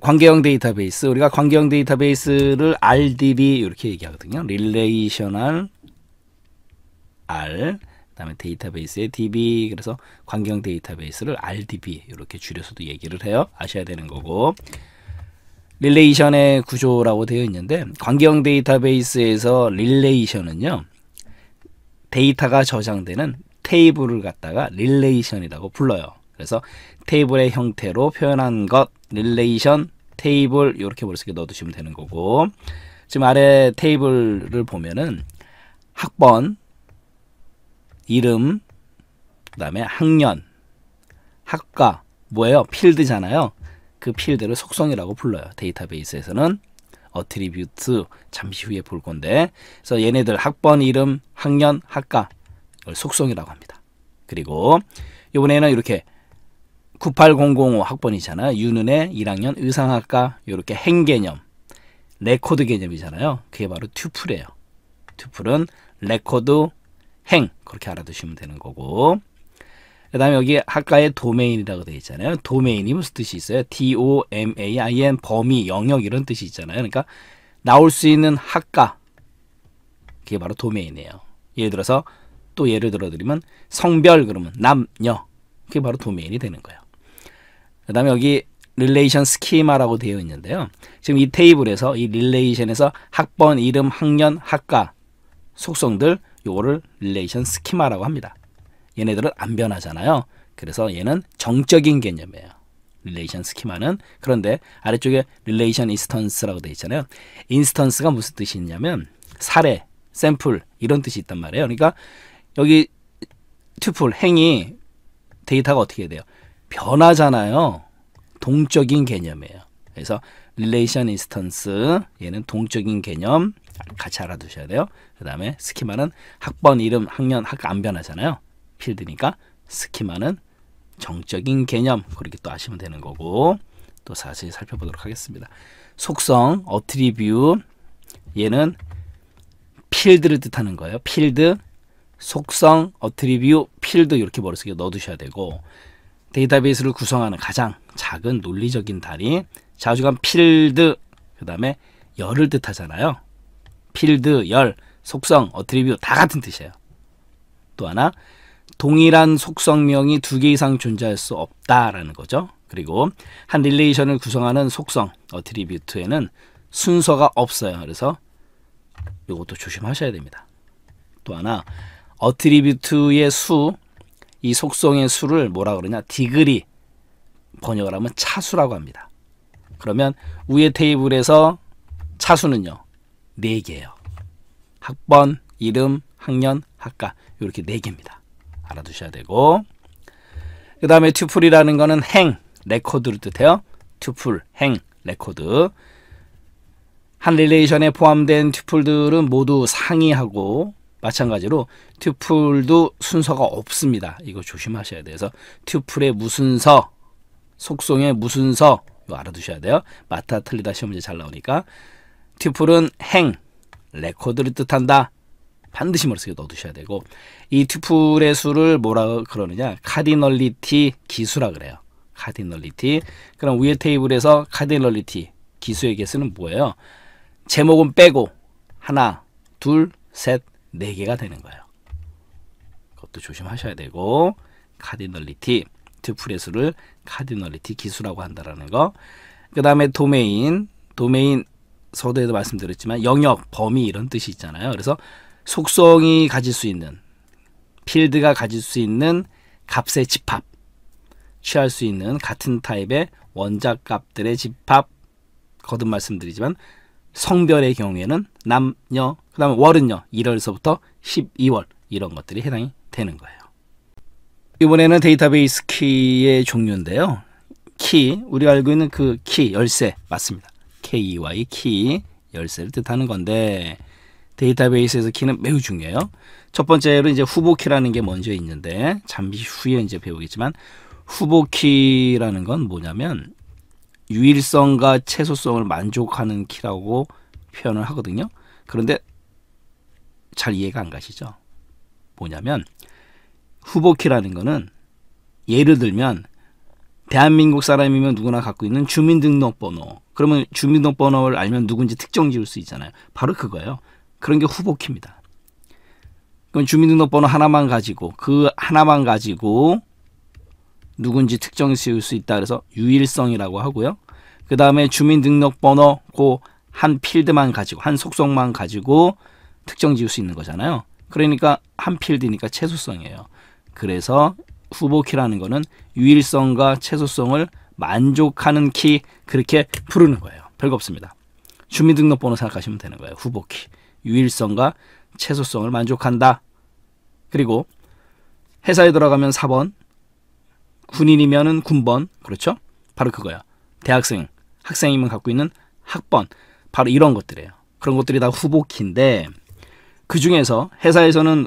관계형 데이터베이스 우리가 관계형 데이터베이스를 RDB 이렇게 얘기하거든요. 릴레이셔널 R 그다음에 데이터베이스의 DB 그래서 관계형 데이터베이스를 RDB 이렇게 줄여서도 얘기를 해요. 아셔야 되는 거고 릴레이션의 구조라고 되어 있는데 관계형 데이터베이스에서 릴레이션은요 데이터가 저장되는 테이블을 갖다가 릴레이션이라고 불러요. 그래서 테이블의 형태로 표현한 것 릴레이션 테이블 이렇게 머릿속에 넣어두시면 되는 거고 지금 아래 테이블을 보면은 학번, 이름, 그 다음에 학년, 학과, 뭐예요? 필드잖아요. 그 필드를 속성이라고 불러요. 데이터베이스에서는 어트리뷰트 잠시 후에 볼 건데 그래서 얘네들 학번, 이름, 학년, 학과 속성이라고 합니다. 그리고 이번에는 이렇게 98005 학번이잖아요. 유는의 1학년 의상학과 이렇게 행 개념, 레코드 개념이잖아요. 그게 바로 튜플이에요. 튜플은 레코드, 행 그렇게 알아두시면 되는 거고 그 다음에 여기 학과의 도메인이라고 되어 있잖아요. 도메인이 무슨 뜻이 있어요? D-O-M-A-I-N 범위, 영역 이런 뜻이 있잖아요. 그러니까 나올 수 있는 학과 그게 바로 도메인이에요. 예를 들어서 또 예를 들어 드리면 성별 그러면 남녀 그게 바로 도메인이 되는 거예요. 그다음에 여기 릴레이션 스키마라고 되어 있는데요. 지금 이 테이블에서 이 릴레이션에서 학번, 이름, 학년, 학과, 속성들 요거를 릴레이션 스키마라고 합니다. 얘네들은 안 변하잖아요. 그래서 얘는 정적인 개념이에요. 릴레이션 스키마는 그런데 아래쪽에 릴레이션 인스턴스라고 되어 있잖아요. 인스턴스가 무슨 뜻이 있냐면 사례, 샘플 이런 뜻이 있단 말이에요. 그러니까 여기 튜플 행이 데이터가 어떻게 돼요? 변하잖아요 동적인 개념이에요. 그래서 릴레이션 인스턴스 얘는 동적인 개념 같이 알아두셔야 돼요. 그 다음에 스키마는 학번 이름 학년 학 안 변하잖아요. 필드니까 스키마는 정적인 개념 그렇게 또 아시면 되는 거고 또 사실 살펴보도록 하겠습니다. 속성 어트리뷰 얘는 필드를 뜻하는 거예요. 필드 속성 어트리뷰 필드 이렇게 머릿속에 넣어두셔야 되고 데이터베이스를 구성하는 가장 작은 논리적인 달이 자주간 필드 그 다음에 열을 뜻하잖아요. 필드, 열, 속성, 어트리뷰 다 같은 뜻이에요. 또 하나 동일한 속성명이 두 개 이상 존재할 수 없다라는 거죠. 그리고 한 릴레이션을 구성하는 속성 어트리뷰트에는 순서가 없어요. 그래서 이것도 조심하셔야 됩니다. 또 하나 어트리뷰트의 수이 속성의 수를 뭐라 그러냐? 디그리. 번역을 하면 차수라고 합니다. 그러면 위의 테이블에서 차수는요. 4개예요. 학번, 이름, 학년, 학과 이렇게 4개입니다. 알아두셔야 되고 그 다음에 튜플이라는 거는 행, 레코드를 뜻해요. 튜플, 행, 레코드 한 릴레이션에 포함된 튜플들은 모두 상이하고 마찬가지로 튜플도 순서가 없습니다. 이거 조심하셔야 돼서 튜플의 무슨 서, 속성의 무슨 서 이거 알아두셔야 돼요. 맞다 틀리다 시험 문제 잘 나오니까 튜플은 행, 레코드를 뜻한다. 반드시 머릿속에 넣어두셔야 되고 이 튜플의 수를 뭐라 그러느냐 카디널리티 기수라 그래요. 카디널리티 그럼 위에 테이블에서 카디널리티 기수의 개수는 뭐예요? 제목은 빼고 하나, 둘, 셋, 4개가 되는 거예요. 그것도 조심하셔야 되고 카디널리티 드프레스를 카디널리티 기수라고 한다라는 거. 그 다음에 도메인 도메인 서두에도 말씀드렸지만 영역 범위 이런 뜻이 있잖아요. 그래서 속성이 가질 수 있는 필드가 가질 수 있는 값의 집합 취할 수 있는 같은 타입의 원작 값들의 집합 거듭 말씀드리지만 성별의 경우에는 남녀, 그 다음에 월은요. 1월서부터 12월 이런 것들이 해당이 되는 거예요. 이번에는 데이터베이스 키의 종류인데요. 키, 우리가 알고 있는 그 키, 열쇠 맞습니다. KEY 키, 열쇠를 뜻하는 건데 데이터베이스에서 키는 매우 중요해요. 첫 번째로 이제 후보키라는 게 먼저 있는데 잠시 후에 이제 배우겠지만 후보키라는 건 뭐냐면 유일성과 채소성을 만족하는 키라고 표현을 하거든요. 그런데 잘 이해가 안 가시죠? 뭐냐면 후보키라는 거는 예를 들면 대한민국 사람이면 누구나 갖고 있는 주민등록번호 그러면 주민등록번호를 알면 누군지 특정 지을 수 있잖아요. 바로 그거예요. 그런 게 후보키입니다. 그럼 주민등록번호 하나만 가지고 그 하나만 가지고 누군지 특정 지을 수 있다 그래서 유일성이라고 하고요. 그 다음에 주민등록번호 고 한 필드만 가지고 한 속성만 가지고 특정 지을 수 있는 거잖아요. 그러니까 한 필드니까 최소성이에요. 그래서 후보키라는 거는 유일성과 최소성을 만족하는 키 그렇게 부르는 거예요. 별거 없습니다. 주민등록번호 생각하시면 되는 거예요. 후보키. 유일성과 최소성을 만족한다. 그리고 회사에 들어가면 4번 군인이면은 군번, 그렇죠? 바로 그거야. 대학생, 학생이면 갖고 있는 학번, 바로 이런 것들이에요. 그런 것들이 다후보키인데그 중에서 회사에서는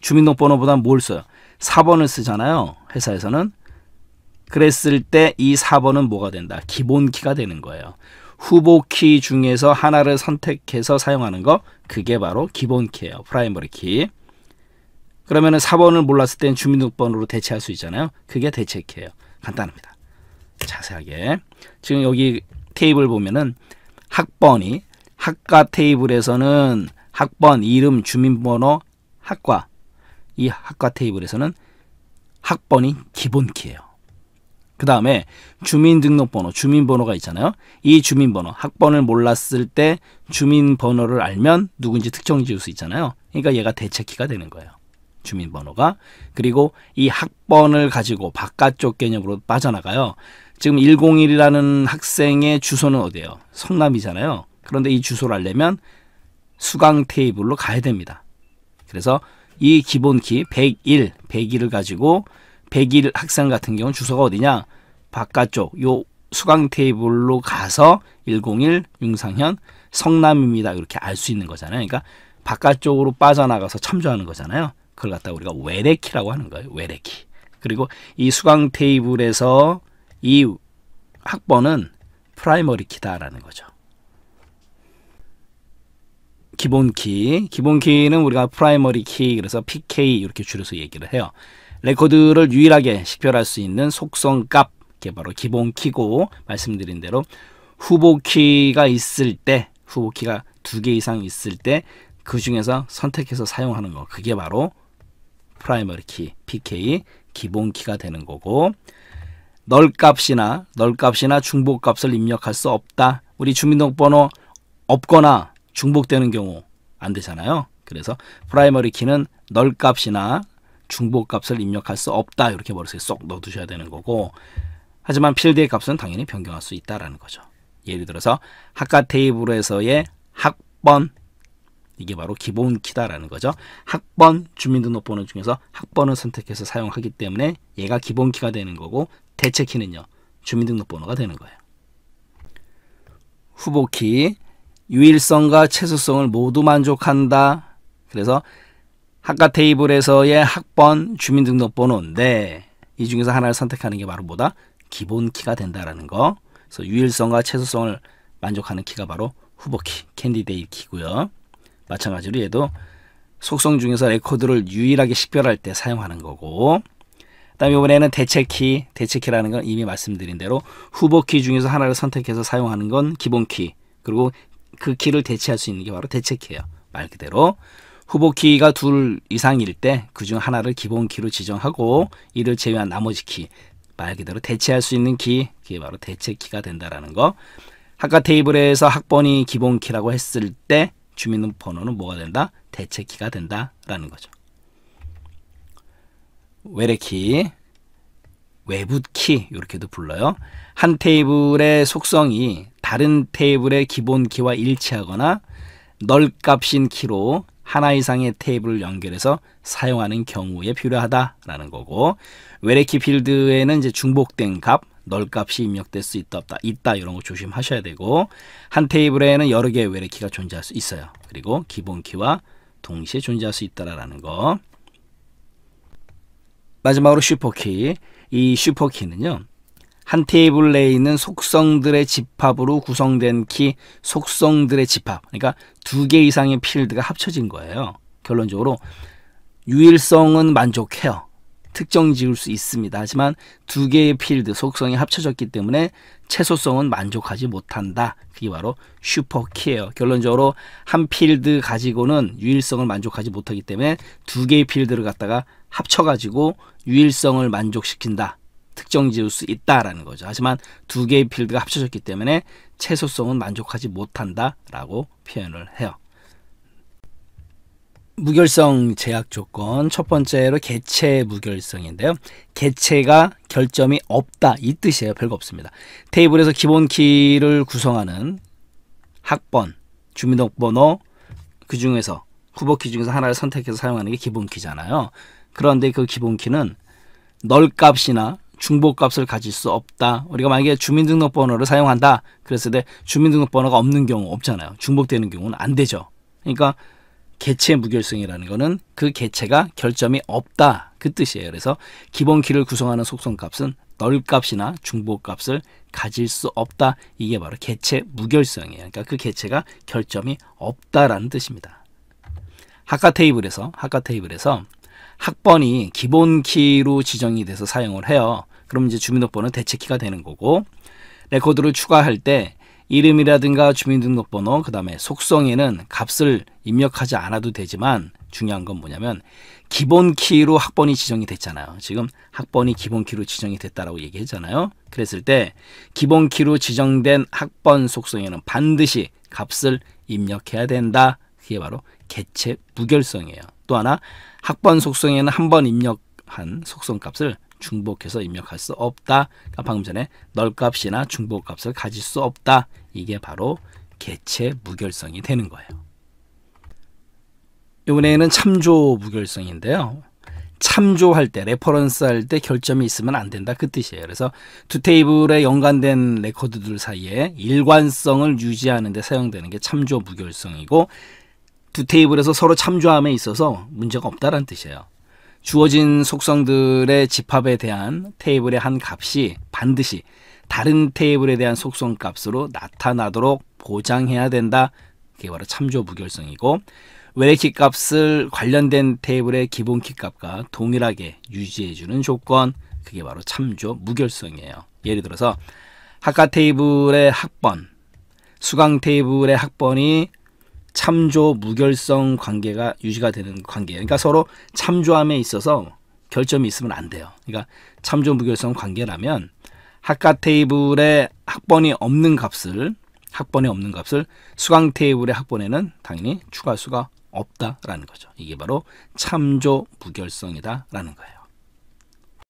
주민등록번호보다 뭘 써요? 4번을 쓰잖아요. 회사에서는 그랬을 때 이 4번은 뭐가 된다? 기본키가 되는 거예요. 후보키 중에서 하나를 선택해서 사용하는 거 그게 바로 기본키예요. 프라이머리 키. 그러면은 4번을 몰랐을 땐 주민등록번호로 대체할 수 있잖아요. 그게 대체키예요. 간단합니다. 자세하게. 지금 여기 테이블 보면은 학번이 학과 테이블에서는 학번, 이름, 주민번호, 학과. 이 학과 테이블에서는 학번이 기본키예요. 그 다음에 주민등록번호, 주민번호가 있잖아요. 이 주민번호, 학번을 몰랐을 때 주민번호를 알면 누군지 특정 지을 수 있잖아요. 그러니까 얘가 대체키가 되는 거예요. 주민번호가 그리고 이 학번을 가지고 바깥쪽 개념으로 빠져나가요. 지금 101이라는 학생의 주소는 어디예요? 성남이잖아요. 그런데 이 주소를 알려면 수강 테이블로 가야 됩니다. 그래서 이 기본키 101, 101을 가지고 101 학생 같은 경우는 주소가 어디냐? 바깥쪽 요 수강 테이블로 가서 101 융상현 성남입니다. 이렇게 알 수 있는 거잖아요. 그러니까 바깥쪽으로 빠져나가서 참조하는 거잖아요. 그걸 갖다 가 우리가 외래키라고 하는 거예요. 외래키. 그리고 이 수강 테이블에서 이 학번은 프라이머리 키다라는 거죠. 기본 키, 기본 키는 우리가 프라이머리 키, 그래서 PK 이렇게 줄여서 얘기를 해요. 레코드를 유일하게 식별할 수 있는 속성 값, 이게 바로 기본 키고 말씀드린 대로 후보 키가 있을 때, 후보 키가 두 개 이상 있을 때 그 중에서 선택해서 사용하는 거, 그게 바로 프라이머리 키 PK 기본 키가 되는 거고 널값이나 널값이나 중복값을 입력할 수 없다. 우리 주민등록번호 없거나 중복되는 경우 안 되잖아요. 그래서 프라이머리 키는 널값이나 중복값을 입력할 수 없다. 이렇게 머릿속에 쏙 넣어두셔야 되는 거고 하지만 필드의 값은 당연히 변경할 수 있다라는 거죠. 예를 들어서 학과 테이블에서의 학번 이게 바로 기본 키다라는 거죠. 학번 주민등록번호 중에서 학번을 선택해서 사용하기 때문에 얘가 기본 키가 되는 거고 대체 키는요. 주민등록번호가 되는 거예요. 후보 키 유일성과 최소성을 모두 만족한다. 그래서 학과 테이블에서의 학번 주민등록번호인데 이 중에서 하나를 선택하는 게 바로 뭐다? 기본 키가 된다라는 거. 그래서 유일성과 최소성을 만족하는 키가 바로 후보 키, 캔디데이 키고요. 마찬가지로 얘도 속성 중에서 레코드를 유일하게 식별할 때 사용하는 거고 그다음에 이번에는 대체키, 대체키라는 건 이미 말씀드린 대로 후보키 중에서 하나를 선택해서 사용하는 건 기본키 그리고 그 키를 대체할 수 있는 게 바로 대체키예요. 말 그대로 후보키가 둘 이상일 때 그 중 하나를 기본키로 지정하고 이를 제외한 나머지 키, 말 그대로 대체할 수 있는 키, 그게 바로 대체키가 된다라는 거. 학과 테이블에서 학번이 기본키라고 했을 때 주민번호는 뭐가 된다? 대체키가 된다라는 거죠. 외래키, 외부키 이렇게도 불러요. 한 테이블의 속성이 다른 테이블의 기본키와 일치하거나 널값인 키로 하나 이상의 테이블을 연결해서 사용하는 경우에 필요하다라는 거고 외래키 필드에는 이제 중복된 값 널값이 입력될 수 있다 없다 있다 이런 거 조심하셔야 되고 한 테이블에는 여러 개의 외래 키가 존재할 수 있어요. 그리고 기본 키와 동시에 존재할 수 있다라는 거. 마지막으로 슈퍼키. 이 슈퍼키는요. 한 테이블 내에 있는 속성들의 집합으로 구성된 키, 속성들의 집합. 그러니까 두 개 이상의 필드가 합쳐진 거예요. 결론적으로 유일성은 만족해요. 특정 지을 수 있습니다. 하지만 두 개의 필드 속성이 합쳐졌기 때문에 최소성은 만족하지 못한다. 그게 바로 슈퍼키예요. 결론적으로 한 필드 가지고는 유일성을 만족하지 못하기 때문에 두 개의 필드를 갖다가 합쳐가지고 유일성을 만족시킨다. 특정 지을 수 있다라는 거죠. 하지만 두 개의 필드가 합쳐졌기 때문에 최소성은 만족하지 못한다라고 표현을 해요. 무결성 제약 조건 첫 번째로 개체 무결성인데요. 개체가 결점이 없다 이 뜻이에요. 별거 없습니다. 테이블에서 기본 키를 구성하는 학번, 주민등록번호 그 중에서 후보키 중에서 하나를 선택해서 사용하는 게 기본 키잖아요. 그런데 그 기본 키는 널값이나 중복값을 가질 수 없다. 우리가 만약에 주민등록번호를 사용한다. 그랬을 때 주민등록번호가 없는 경우 없잖아요. 중복되는 경우는 안 되죠. 그러니까 개체 무결성이라는 거는 그 개체가 결점이 없다 그 뜻이에요. 그래서 기본키를 구성하는 속성값은 널값이나 중복값을 가질 수 없다. 이게 바로 개체 무결성이에요. 그러니까 그 개체가 결점이 없다라는 뜻입니다. 학과 테이블에서 학과 테이블에서 학번이 기본키로 지정이 돼서 사용을 해요. 그럼 이제 주민등록번호 대체키가 되는 거고 레코드를 추가할 때 이름이라든가 주민등록번호 그 다음에 속성에는 값을 입력하지 않아도 되지만 중요한 건 뭐냐면 기본 키로 학번이 지정이 됐잖아요. 지금 학번이 기본 키로 지정이 됐다라고 얘기했잖아요. 그랬을 때 기본 키로 지정된 학번 속성에는 반드시 값을 입력해야 된다. 그게 바로 개체 무결성이에요. 또 하나 학번 속성에는 한 번 입력한 속성 값을 중복해서 입력할 수 없다. 그러니까 방금 전에 널값이나 중복값을 가질 수 없다. 이게 바로 개체 무결성이 되는 거예요. 이번에는 참조 무결성인데요. 참조할 때 레퍼런스 할 때 결점이 있으면 안 된다 그 뜻이에요. 그래서 두 테이블에 연관된 레코드들 사이에 일관성을 유지하는 데 사용되는 게 참조 무결성이고 두 테이블에서 서로 참조함에 있어서 문제가 없다라는 뜻이에요. 주어진 속성들의 집합에 대한 테이블의 한 값이 반드시 다른 테이블에 대한 속성 값으로 나타나도록 보장해야 된다. 그게 바로 참조 무결성이고 외래키 값을 관련된 테이블의 기본 키 값과 동일하게 유지해주는 조건 그게 바로 참조 무결성이에요. 예를 들어서 학과 테이블의 학번, 수강 테이블의 학번이 참조 무결성 관계가 유지가 되는 관계예요. 그러니까 서로 참조함에 있어서 결점이 있으면 안 돼요. 그러니까 참조 무결성 관계라면 학과 테이블의 학번이 없는 값을 학번에 없는 값을 수강 테이블의 학번에는 당연히 추가 수가 없다라는 거죠. 이게 바로 참조 무결성이다라는 거예요.